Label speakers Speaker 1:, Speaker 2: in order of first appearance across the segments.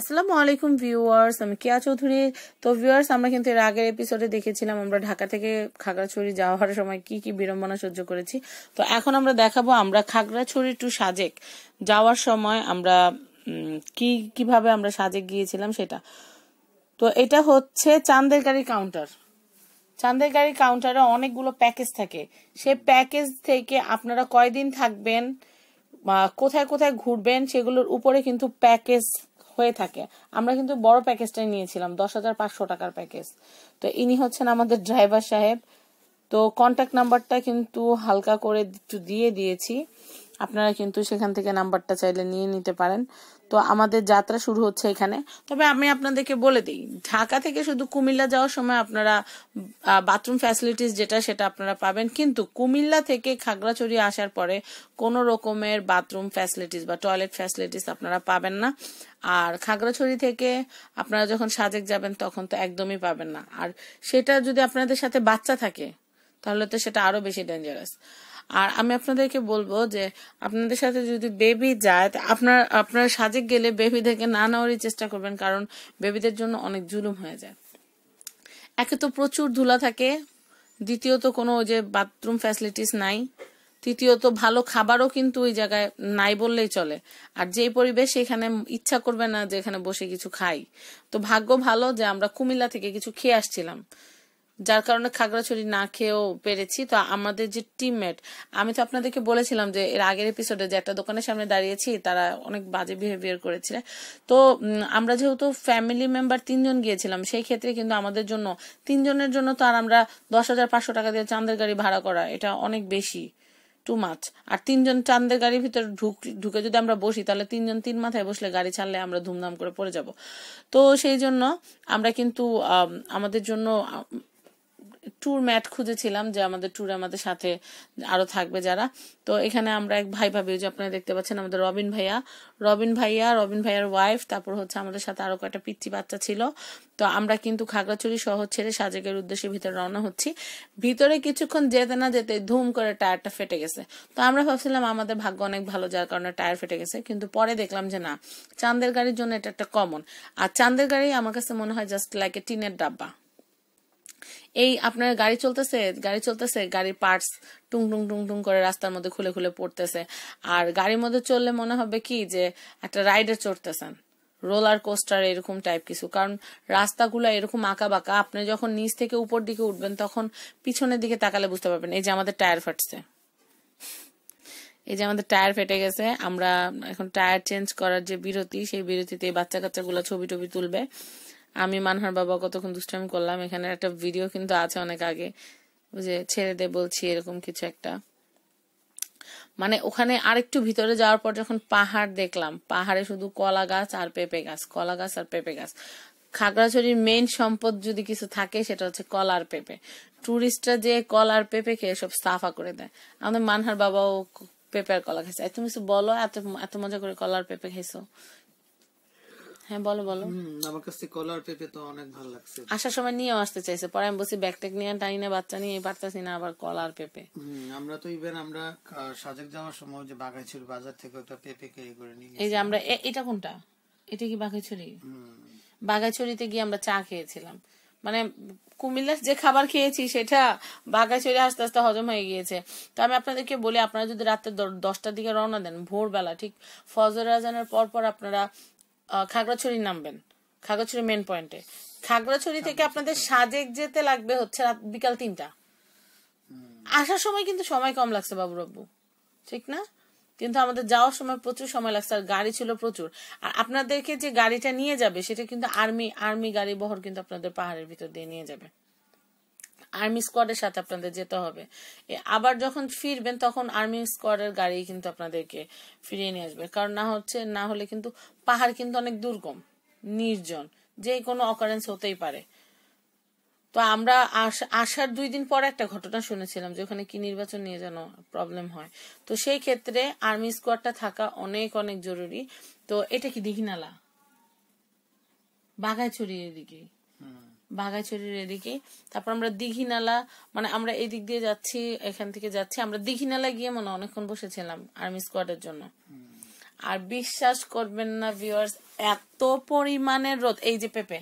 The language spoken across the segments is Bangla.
Speaker 1: আসসালামু আলাইকুম ভিউয়ার্স আমি কেয়া চৌধুরী তো ভিউয়ার্স আমরা কিন্তু এর আগের এপিসোডে দেখেছিলাম আমরা ঢাকা থেকে খাগড়াছড়ি যাওয়ার সময় কি কি বিড়ম্বনা সহ্য করেছি তো এখন আমরা দেখাবো আমরা খাগড়াছড়ি টু সাজেক যাওয়ার সময় আমরা কি কিভাবে আমরা সাজেক গিয়েছিলাম সেটা তো এটা হচ্ছে চান্দের গাড়ি কাউন্টার চান্দের গাড়ি কাউন্টারে অনেকগুলো প্যাকেজ থাকে সেই প্যাকেজ থেকে আপনারা কয়দিন থাকবেন কোথায় কোথায় ঘুরবেন সেগুলোর উপরে কিন্তু প্যাকেজ হয়ে থাকে আমরা কিন্তু বড় প্যাকেজটাই নিয়েছিলাম দশ হাজার পাঁচশো টাকার প্যাকেজ তো ইনি হচ্ছেন আমাদের ড্রাইভার সাহেব তো কন্ট্যাক্ট নাম্বারটা কিন্তু হালকা করে একটু দিয়ে দিয়েছি আপনারা কিন্তু সেখান থেকে নাম্বারটা চাইলে নিয়ে নিতে পারেন তো আমাদের যাত্রা শুরু হচ্ছে এখানে তবে আমি আপনাদেরকে বলে দিই ঢাকা থেকে শুধু কুমিল্লা যাওয়ার সময় আপনারা বাথরুম ফ্যাসিলিটিস যেটা সেটা আপনারা পাবেন কিন্তু কুমিল্লা থেকে খাগড়াছড়ি আসার পরে কোনো রকমের বাথরুম ফ্যাসিলিটিস বা টয়লেট ফ্যাসিলিটিস আপনারা পাবেন না আর খাগড়াছড়ি থেকে আপনারা যখন সাজেক যাবেন তখন তো একদমই পাবেন না আর সেটা যদি আপনাদের সাথে বাচ্চা থাকে তাহলে তো সেটা আরও বেশি ডেঞ্জারাস আর আমি আপনাদেরকে বলবো যে আপনাদের সাথে যদি বেবি যায় আপনার আপনার সাজে গেলে বেবি থেকে না নেওয়ারই চেষ্টা করবেন কারণ বেবিদের জন্য অনেক জুলুম হয়ে যায় একে তো প্রচুর ধুলা থাকে দ্বিতীয়ত কোনো ওই যে বাথরুম ফ্যাসিলিটিস নাই তৃতীয়ত ভালো খাবারও কিন্তু ওই জায়গায় নাই বললেই চলে আর যে পরিবেশ এখানে ইচ্ছা করবে না যে এখানে বসে কিছু খাই তো ভাগ্য ভালো যে আমরা কুমিল্লা থেকে কিছু খেয়ে আসছিলাম যার কারণে খাগড়াছড়ি না খেয়েও পেরেছি তো আমাদের যে টিমমেট আমি তো আপনাদেরকে বলেছিলাম যে এর আগের এপিসোডে যে একটা দোকানের সামনে দাঁড়িয়েছি তারা অনেক বাজে বিহেভিয়ার করেছিল তো আমরা যেহেতু ফ্যামিলি মেম্বার তিনজন গিয়েছিলাম সেই ক্ষেত্রে কিন্তু আমাদের জন্য তিনজনের জন্য তো আর আমরা দশ হাজার পাঁচশো টাকা দিয়ে চাঁদের গাড়ি ভাড়া করা এটা অনেক বেশি টু মাচ আর তিনজন চান্দের গাড়ির ভিতরে ঢুক ঢুকে যদি আমরা বসি তাহলে তিনজন তিন মাথায় বসলে গাড়ি ছাড়লে আমরা ধুমধাম করে পড়ে যাব তো সেই জন্য আমরা কিন্তু আমাদের জন্য ট্যুর ম্যাট খুঁজেছিলাম যে আমাদের ট্যুরে আমাদের সাথে আরো থাকবে যারা তো এখানে আমরা এক ভাই ভাবি যে আপনারা দেখতে পাচ্ছেন আমাদের রবিন ভাইয়া রবিন ভাইয়া রবিন ভাইয়ার ওয়াইফ তারপর হচ্ছে আমাদের সাথে আরো কয়েকটা পিচ্ছি বাচ্চা ছিল তো আমরা কিন্তু খাগড়াছড়ি শহর ছেড়ে সাজেকের উদ্দেশ্যে ভিতরে রওনা হচ্ছি ভিতরে কিছুক্ষণ যেতে না যেতে ধুম করে টায়ারটা ফেটে গেছে তো আমরা ভাবছিলাম আমাদের ভাগ্য অনেক ভালো যার কারণে টায়ার ফেটে গেছে কিন্তু পরে দেখলাম যে না চাঁদের গাড়ির জন্য এটা একটা কমন আর চাঁদের গাড়ি আমার কাছে মনে হয় জাস্ট লাইক এ টিনের ডাব্বা এই আপনার গাড়ি চলতেছে গাড়ি চলতেছে গাড়ির পার্টস টুং টুং টুং টুং করে রাস্তার মধ্যে খুলে খুলে পড়তেছে আর গাড়ির মধ্যে চললে মনে হবে কি যে একটা রাইডে চড়তেছেন রোলার কোস্টার এরকম টাইপ কিছু কারণ রাস্তাগুলো এরকম আঁকা বাঁকা আপনি যখন নিচ থেকে উপর দিকে উঠবেন তখন পিছনের দিকে তাকালে বুঝতে পারবেন এই যে আমাদের টায়ার ফাটছে এই যে আমাদের টায়ার ফেটে গেছে আমরা এখন টায়ার চেঞ্জ করার যে বিরতি সেই বিরতিতে বাচ্চা কাচ্চাগুলো ছবি টবি তুলবে আমি মানহার বাবা কতক্ষণ দুষ্টামি করলাম এখানে একটা ভিডিও কিন্তু আছে অনেক আগে যে ছেড়ে দে বলছি এরকম কিছু একটা মানে ওখানে আরেকটু ভিতরে যাওয়ার পর যখন পাহাড় দেখলাম পাহাড়ে শুধু কলা গাছ আর পেঁপে গাছ কলা গাছ আর পেঁপে গাছ খাগড়াছড়ির মেইন সম্পদ যদি কিছু থাকে সেটা হচ্ছে কল আর পেঁপে টুরিস্টরা যে কল আর পেঁপে খেয়ে সব সাফা করে দেয় আমাদের মানহার বাবাও পেঁপে আর কলা খাইছে তুমি বলো এত এত মজা করে কলার পেঁপে খেয়েছো হ্যাঁ বলো বলো আমার কাছে কলার তো অনেক ভালো লাগছে আসার সময় নিয়ে আসতে চাইছে পরে আমি নিয়ে না বাচ্চা নিয়ে না আবার কলার আমরা তো ইভেন আমরা সাজেক যাওয়ার সময় যে বাগাইছুর বাজার থেকে করে নিয়ে এই যে আমরা এটা কোনটা এটা কি বাগাইছড়িতে গিয়ে আমরা চা খেয়েছিলাম মানে কুমিল্লার যে খাবার খেয়েছি সেটা বাগাইছড়ি আস্তে আস্তে হজম হয়ে গিয়েছে তো আমি আপনাদেরকে বলি আপনারা যদি রাত্রে দশটার দিকে রওনা দেন ভোরবেলা ঠিক ফজর আজানের পর পর আপনারা খাগড়াছড়ি নামবেন খাগড়াছড়ি মেন পয়েন্টে খাগড়াছড়ি থেকে আপনাদের সাজেক যেতে লাগবে হচ্ছে রাত বিকাল তিনটা আসার সময় কিন্তু সময় কম লাগছে বাবু রব্বু ঠিক না কিন্তু আমাদের যাওয়ার সময় প্রচুর সময় লাগছে আর গাড়ি ছিল প্রচুর আর আপনাদেরকে যে গাড়িটা নিয়ে যাবে সেটা কিন্তু আর্মি আর্মি গাড়ি বহর কিন্তু আপনাদের পাহাড়ের ভিতর দিয়ে নিয়ে যাবে আর্মি স্কোয়াডের সাথে আপনাদের যেতে হবে আবার যখন ফিরবেন তখন আর্মি স্কোয়াডের গাড়ি কিন্তু আপনাদেরকে ফিরিয়ে নিয়ে আসবে কারণ না হচ্ছে না হলে কিন্তু পাহাড় কিন্তু অনেক দুর্গম নির্জন যে কোনো অকারেন্স হতেই পারে তো আমরা আসার দুই দিন পরে একটা ঘটনা শুনেছিলাম যে ওখানে কি নির্বাচন নিয়ে যেন প্রবলেম হয় তো সেই ক্ষেত্রে আর্মি স্কোয়াডটা থাকা অনেক অনেক জরুরি তো এটা কি দিঘিনালা বাগাইছড়ি এদিকে ভাগাইছড়ির এদিকে তারপর আমরা দীঘিনালা মানে আমরা এই দিক দিয়ে যাচ্ছি এখান থেকে যাচ্ছি আমরা দীঘিনালা গিয়ে মনে অনেকক্ষণ বসেছিলাম আর্মি স্কোয়াডের জন্য আর বিশ্বাস করবেন না ভিউয়ার্স এত পরিমাণের রোদ এই যে পেপে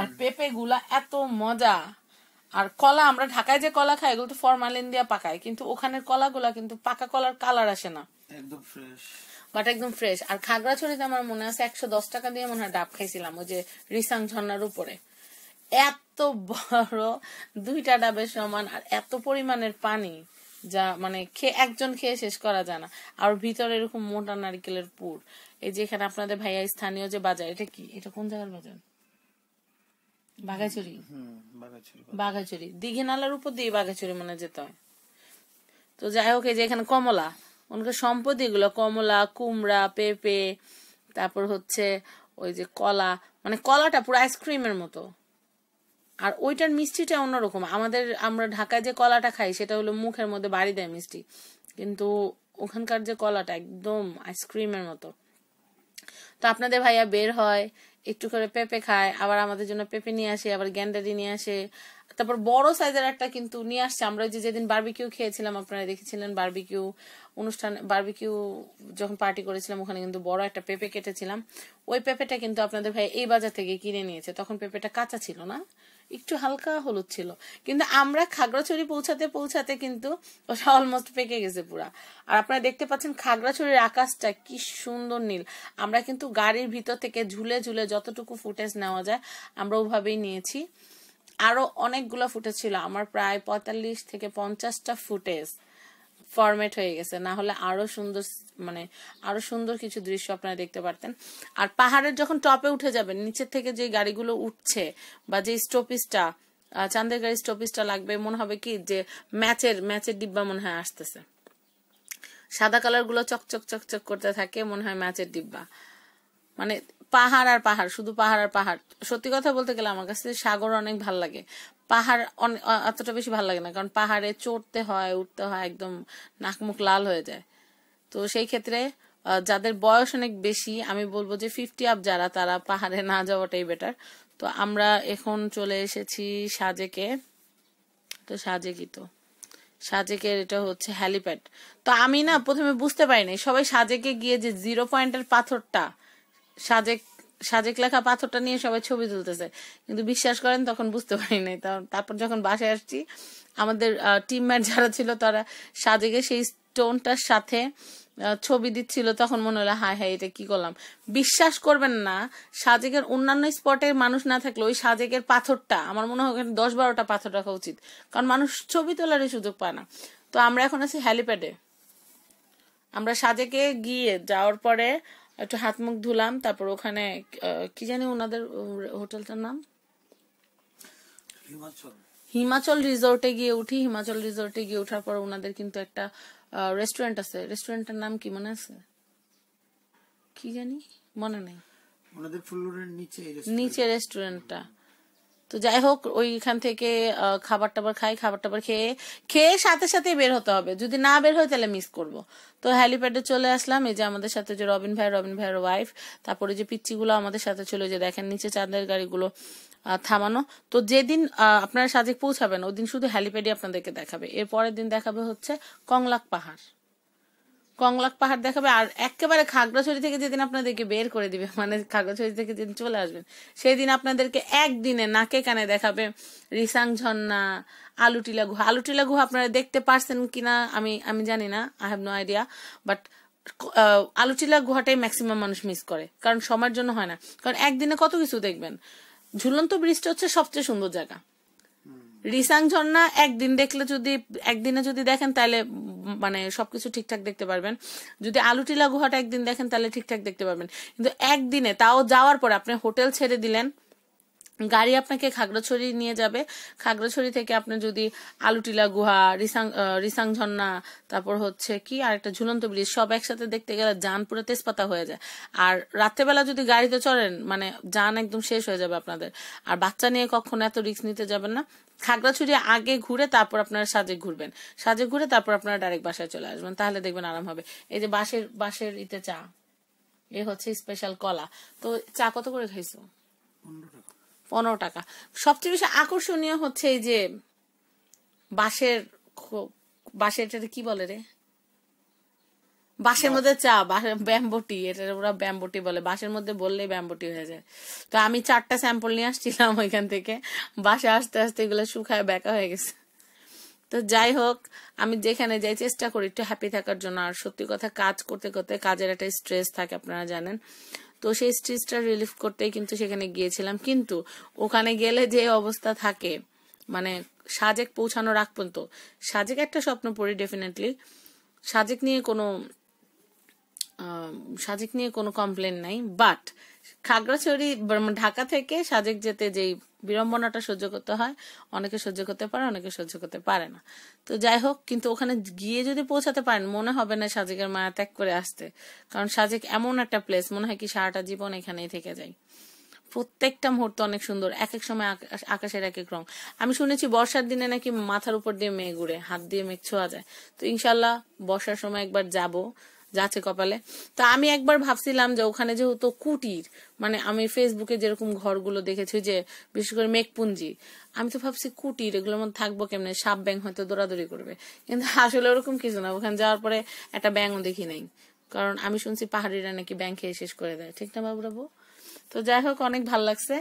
Speaker 1: আর পেপে গুলা এত মজা আর কলা আমরা ঢাকায় যে কলা খাই এগুলো তো ফরমালিন দিয়ে পাকায় কিন্তু ওখানের কলাগুলা কিন্তু পাকা কলার কালার আসে না একদম ফ্রেশ বাট একদম ফ্রেশ আর খাগড়াছড়িতে আমার মনে আছে একশো দশ টাকা দিয়ে মনে হয় ডাব খাইছিলাম ওই যে রিসাং ঝর্নার উপরে এত বড় দুইটা ডাবের সমান আর এত পরিমাণের পানি যা মানে খেয়ে একজন খেয়ে শেষ করা যায় না আর ভিতরে এরকম মোটা নারিকেলের পুর এই যে এখানে আপনাদের ভাইয়া স্থানীয় যে বাজার এটা কি এটা কোন জায়গার বাজার বাঘাচুরি বাঘাচুরি নালার উপর দিয়ে বাঘাচুরি মানে যেতে হয় তো যাই হোক এই যে এখানে কমলা ওনাকে সম্পদ এগুলো কমলা কুমড়া পেঁপে তারপর হচ্ছে ওই যে কলা মানে কলাটা পুরো আইসক্রিমের মতো আর ওইটার মিষ্টিটা অন্যরকম আমাদের আমরা ঢাকায় যে কলাটা খাই সেটা হলো মুখের মধ্যে বাড়ি দেয় মিষ্টি কিন্তু ওখানকার যে কলাটা একদম আইসক্রিমের মতো তো আপনাদের ভাইয়া বের হয় একটু করে পেঁপে খায় আবার আমাদের জন্য পেঁপে নিয়ে আসে আবার গ্যান্ডারি নিয়ে আসে তারপর বড় সাইজের একটা কিন্তু নিয়ে আসছে আমরা যে যেদিন বার্বিকিউ খেয়েছিলাম আপনারা দেখেছিলেন বার্বিকিউ অনুষ্ঠান বার্বিকিউ যখন পার্টি করেছিলাম ওখানে কিন্তু বড় একটা পেঁপে কেটেছিলাম ওই পেঁপেটা কিন্তু আপনাদের ভাই এই বাজার থেকে কিনে নিয়েছে তখন পেঁপেটা কাঁচা ছিল না একটু হালকা হলুদ ছিল কিন্তু আমরা খাগড়াছড়ি পৌঁছাতে পৌঁছাতে কিন্তু ওটা অলমোস্ট পেকে গেছে পুরা আর আপনারা দেখতে পাচ্ছেন খাগড়াছড়ির আকাশটা কি সুন্দর নীল আমরা কিন্তু গাড়ির ভিতর থেকে ঝুলে ঝুলে যতটুকু ফুটেজ নেওয়া যায় আমরা ওভাবেই নিয়েছি আরো অনেকগুলো ফুটেজ ছিল আমার প্রায় পঁয়তাল্লিশ থেকে পঞ্চাশটা ফুটেজ ফরম্যাট হয়ে গেছে না হলে আরো সুন্দর মানে আরো সুন্দর কিছু দৃশ্য আপনারা দেখতে পারতেন আর পাহাড়ের যখন টপে উঠে যাবেন নিচের থেকে যে গাড়িগুলো উঠছে বা যে স্টপিসটা চাঁদের গাড়ি স্টপিসটা লাগবে মনে হবে কি যে ম্যাচের ম্যাচের ডিব্বা মনে হয় আসতেছে সাদা কালার গুলো চকচক চকচক করতে থাকে মনে হয় ম্যাচের ডিব্বা মানে পাহাড় আর পাহাড় শুধু পাহাড় আর পাহাড় সত্যি কথা বলতে গেলে আমার কাছে সাগর অনেক ভাল লাগে পাহাড় অতটা বেশি ভাল লাগে না কারণ পাহাড়ে চড়তে হয় উঠতে হয় একদম নাক মুখ লাল হয়ে যায় তো সেই ক্ষেত্রে যাদের বয়স অনেক বেশি আমি বলবো যে ফিফটি আপ যারা তারা পাহাড়ে না যাওয়াটাই বেটার তো আমরা এখন চলে এসেছি সাজেকে তো সাজেকি তো সাজেকের এটা হচ্ছে হ্যালিপ্যাড তো আমি না প্রথমে বুঝতে পারিনি সবাই সাজেকে গিয়ে যে জিরো পয়েন্টের পাথরটা সাজেক সাজেক লেখা পাথরটা নিয়ে সবাই ছবি তুলতেছে কিন্তু বিশ্বাস করেন তখন বুঝতে পারি নাই তারপর যখন বাসায় আসছি আমাদের টিমম্যাট যারা ছিল তারা সাজেকে সেই স্টোনটার সাথে ছবি দিচ্ছিল তখন মনে হলো হায় হায় এটা কি করলাম বিশ্বাস করবেন না সাজেকের অন্যান্য স্পটে মানুষ না থাকলে ওই সাজেকের পাথরটা আমার মনে হয় দশ বারোটা পাথর রাখা উচিত কারণ মানুষ ছবি তোলারই সুযোগ পায় না তো আমরা এখন আছি হ্যালিপ্যাডে আমরা সাজেকে গিয়ে যাওয়ার পরে একটু হাত মুখ ধুলাম তারপর ওখানে কি জানি ওনাদের হোটেলটার নাম হিমাচল রিসোর্টে গিয়ে উঠি হিমাচল রিসোর্টে গিয়ে ওঠার পর ওনাদের কিন্তু একটা রেস্টুরেন্ট আছে রেস্টুরেন্টের নাম কি মনে আছে কি জানি মনে নেই ওনাদের ফ্লোরের নিচে নিচে রেস্টুরেন্টটা তো যাই হোক ওইখান থেকে খাবার টাবার খাই খাবার টাবার খেয়ে খেয়ে সাথে সাথে বের হতে হবে যদি না বের হয় তাহলে মিস করব তো হ্যালিপ্যাডে চলে আসলাম এই যে আমাদের সাথে যে রবিন ভাই রবিন ভাইয়ের ওয়াইফ তারপরে যে পিচ্চিগুলো আমাদের সাথে চলে যে দেখেন নিচে চাঁদের গাড়িগুলো থামানো তো যেদিন আপনারা সাজেক পৌঁছাবেন ওদিন শুধু হ্যালিপ্যাডই আপনাদেরকে দেখাবে এর পরের দিন দেখাবে হচ্ছে কংলাক পাহাড় কংলাক পাহাড় দেখাবে আর একেবারে খাগড়াছড়ি থেকে যেদিন আপনাদেরকে বের করে দিবে মানে খাগড়াছড়ি থেকে যেদিন চলে আসবেন সেই দিন আপনাদেরকে একদিনে নাকে কানে দেখাবে রিসাং ঝর্ণা আলুটিলা গুহা আলুটিলা গুহা আপনারা দেখতে পারছেন কিনা আমি আমি জানি না I have no idea but Alutila গুহাটাই ম্যাক্সিমাম মানুষ মিস করে কারণ সময়ের জন্য হয় না কারণ একদিনে কত কিছু দেখবেন ঝুলন্ত বৃষ্টি হচ্ছে সবচেয়ে সুন্দর জায়গা রিসাং ঝর্ণা একদিন দেখলে যদি একদিনে যদি দেখেন তাহলে মানে সবকিছু ঠিকঠাক দেখতে পারবেন যদি আলুটিলা গুহাটা একদিন দেখেন তাহলে ঠিকঠাক দেখতে পারবেন কিন্তু একদিনে তাও যাওয়ার পর আপনি হোটেল ছেড়ে দিলেন গাড়ি আপনাকে খাগড়াছড়ি নিয়ে যাবে খাগড়াছড়ি থেকে আপনি যদি আলুটিলা গুহা রিসাং রিসাং ঝর্ণা তারপর হচ্ছে কি আর একটা ঝুলন্ত ব্রিজ সব একসাথে দেখতে গেলে যান পুরো তেজপাতা হয়ে যায় আর রাত্রেবেলা যদি গাড়িতে চড়েন মানে যান একদম শেষ হয়ে যাবে আপনাদের আর বাচ্চা নিয়ে কখনো এত রিস্ক নিতে যাবেন না খাগড়াছড়ি আগে ঘুরে তারপর আপনারা সাজে ঘুরবেন সাজে ঘুরে তারপর আপনারা ডাইরেক্ট বাসায় চলে আসবেন তাহলে দেখবেন আরাম হবে এই যে বাসের বাসের ইতে চা এ হচ্ছে স্পেশাল কলা তো চা কত করে খাইছো পনেরো টাকা পনেরো টাকা সবচেয়ে বেশি আকর্ষণীয় হচ্ছে এই যে বাঁশের বাঁশের এটা কি বলে রে বাঁশের মধ্যে চা ব্যাম্বটি এটা ওরা ব্যাম্বটি বলে বাঁশের মধ্যে বললেই ব্যাম্বটি হয়ে যায় তো আমি চারটা স্যাম্পল নিয়ে আসছিলাম ওইখান থেকে বাসে আস্তে আস্তে এগুলো শুকায় ব্যাকা হয়ে গেছে তো যাই হোক আমি যেখানে যাই চেষ্টা করি একটু হ্যাপি থাকার জন্য আর সত্যি কথা কাজ করতে করতে কাজের একটা স্ট্রেস থাকে আপনারা জানেন তো সেই স্ট্রেসটা রিলিফ করতেই কিন্তু সেখানে গিয়েছিলাম কিন্তু ওখানে গেলে যে অবস্থা থাকে মানে সাজেক পৌঁছানো রাখ পর্যন্ত সাজেক একটা স্বপ্ন পড়ি ডেফিনেটলি সাজেক নিয়ে কোনো সাজেক নিয়ে কোনো কমপ্লেন নাই বাট খাগড়াছড়ি ঢাকা থেকে সাজেক যেতে যেই বিড়ম্বনাটা সহ্য করতে হয় অনেকে সহ্য করতে পারে অনেকে সহ্য করতে পারে না তো যাই হোক কিন্তু ওখানে গিয়ে যদি পৌঁছাতে পারেন মনে হবে না সাজেকের মায়া ত্যাগ করে আসতে কারণ সাজেক এমন একটা প্লেস মনে হয় কি সারাটা জীবন এখানেই থেকে যায় প্রত্যেকটা মুহূর্ত অনেক সুন্দর এক এক সময় আকাশের এক এক রং আমি শুনেছি বর্ষার দিনে নাকি মাথার উপর দিয়ে মেঘ ঘুরে হাত দিয়ে মেঘ ছোঁয়া যায় তো ইনশাল্লাহ বর্ষার সময় একবার যাব যাচ্ছে কপালে তা আমি একবার ভাবছিলাম যে ওখানে যেহেতু কুটির মানে আমি ফেসবুকে যেরকম ঘরগুলো দেখেছি যে বিশেষ করে মেঘপুঞ্জি আমি তো ভাবছি কুটির এগুলোর মধ্যে থাকবো কেমনে সাপ ব্যাং হয়তো দৌড়াদৌড়ি করবে কিন্তু আসলে ওরকম কিছু না ওখানে যাওয়ার পরে একটা ব্যাংও দেখি নাই কারণ আমি শুনছি পাহাড়িরা নাকি ব্যাংকে শেষ করে দেয় ঠিক না বাবু তো যাই হোক অনেক ভাল লাগছে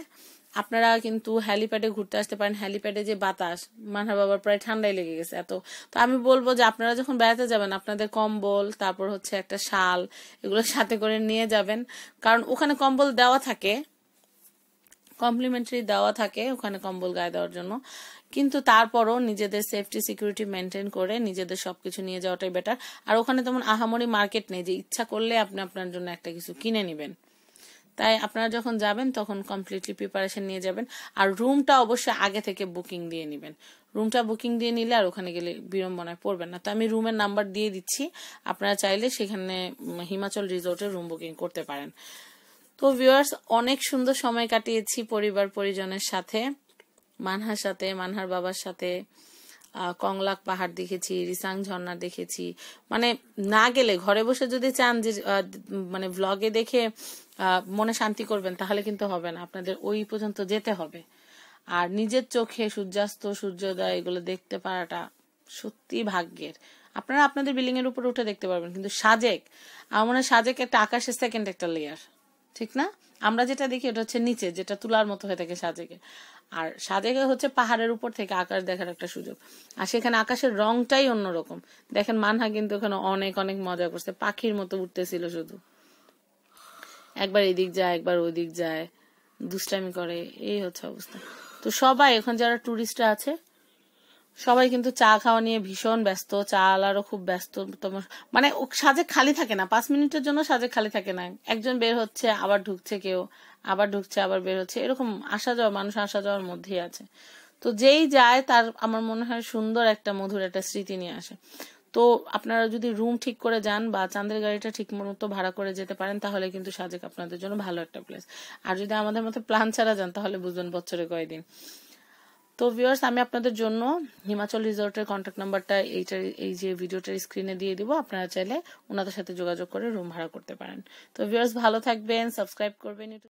Speaker 1: আপনারা কিন্তু হ্যালিপ্যাডে ঘুরতে আসতে পারেন হ্যালিপ্যাডে যে বাতাস মানহা বাবার প্রায় ঠান্ডাই লেগে গেছে এত তো আমি বলবো যে আপনারা যখন বেড়াতে যাবেন আপনাদের কম্বল তারপর হচ্ছে একটা শাল এগুলো সাথে করে নিয়ে যাবেন কারণ ওখানে কম্বল দেওয়া থাকে কমপ্লিমেন্টারি দেওয়া থাকে ওখানে কম্বল গায়ে দেওয়ার জন্য কিন্তু তারপরও নিজেদের সেফটি সিকিউরিটি মেনটেন করে নিজেদের সব কিছু নিয়ে যাওয়াটাই বেটার আর ওখানে তেমন আহামরি মার্কেট নেই যে ইচ্ছা করলে আপনি আপনার জন্য একটা কিছু কিনে নেবেন তাই আপনারা যখন যাবেন তখন কমপ্লিটলি প্রিপারেশন নিয়ে যাবেন আর রুমটা অবশ্যই আগে থেকে বুকিং দিয়ে নেবেন রুমটা বুকিং দিয়ে নিলে আর ওখানে গেলে বিড়ম্বনায় পড়বেন না তো আমি রুমের নাম্বার দিয়ে দিচ্ছি আপনারা চাইলে সেখানে হিমাচল রিসোর্টে রুম বুকিং করতে পারেন তো ভিউয়ার্স অনেক সুন্দর সময় কাটিয়েছি পরিবার পরিজনের সাথে মানহার সাথে মানহার বাবার সাথে কংলাক পাহাড় দেখেছি রিসাং ঝর্ণা দেখেছি মানে না গেলে ঘরে বসে যদি চান যে মানে ভ্লগে দেখে মনে শান্তি করবেন তাহলে কিন্তু হবে না আপনাদের ওই পর্যন্ত যেতে হবে আর নিজের চোখে সূর্যাস্ত সূর্যোদয় এগুলো দেখতে পারাটা সত্যি ভাগ্যের আপনারা আপনাদের বিল্ডিং এর উপরে উঠে দেখতে পারবেন কিন্তু সাজেক আমার মনে হয় সাজেক একটা আকাশের সেকেন্ড একটা লেয়ার ঠিক না আমরা যেটা দেখি ওটা হচ্ছে নিচে যেটা তুলার মতো হয়ে থাকে সাজেকে আর সাজেকে হচ্ছে পাহাড়ের উপর থেকে আকাশ দেখার একটা সুযোগ আর সেখানে আকাশের রংটাই অন্যরকম দেখেন মানহা কিন্তু ওখানে অনেক অনেক মজা করছে পাখির মতো উঠতেছিল শুধু একবার এদিক যায় একবার ওদিক যায় দুষ্টামি করে এই হচ্ছে অবস্থা তো সবাই এখন যারা ট্যুরিস্টরা আছে সবাই কিন্তু চা খাওয়া নিয়ে ভীষণ ব্যস্ত চা আলারও খুব ব্যস্ত তোমার মানে সাজে খালি থাকে না পাঁচ মিনিটের জন্য সাজে খালি থাকে না একজন বের হচ্ছে আবার ঢুকছে কেউ আবার ঢুকছে আবার বের হচ্ছে এরকম আসা যাওয়া মানুষ আসা যাওয়ার মধ্যেই আছে তো যেই যায় তার আমার মনে হয় সুন্দর একটা মধুর একটা স্মৃতি নিয়ে আসে তো আপনারা যদি রুম ঠিক করে যান বা চাঁদের গাড়িটা ঠিক মতো ভাড়া করে যেতে পারেন তাহলে কিন্তু সাজেক আপনাদের জন্য ভালো একটা প্লেস আর যদি আমাদের মতো প্ল্যান ছাড়া যান তাহলে বুঝবেন বছরে কয়েকদিন তো ভিওয়ার্স আমি আপনাদের জন্য হিমাচল রিসর্টের কন্ট্যাক্ট নাম্বারটা এইটার এই যে ভিডিওটার স্ক্রিনে দিয়ে দিব আপনারা চাইলে ওনাদের সাথে যোগাযোগ করে রুম ভাড়া করতে পারেন তো ভিওয়ার্স ভালো থাকবেন সাবস্ক্রাইব করবেন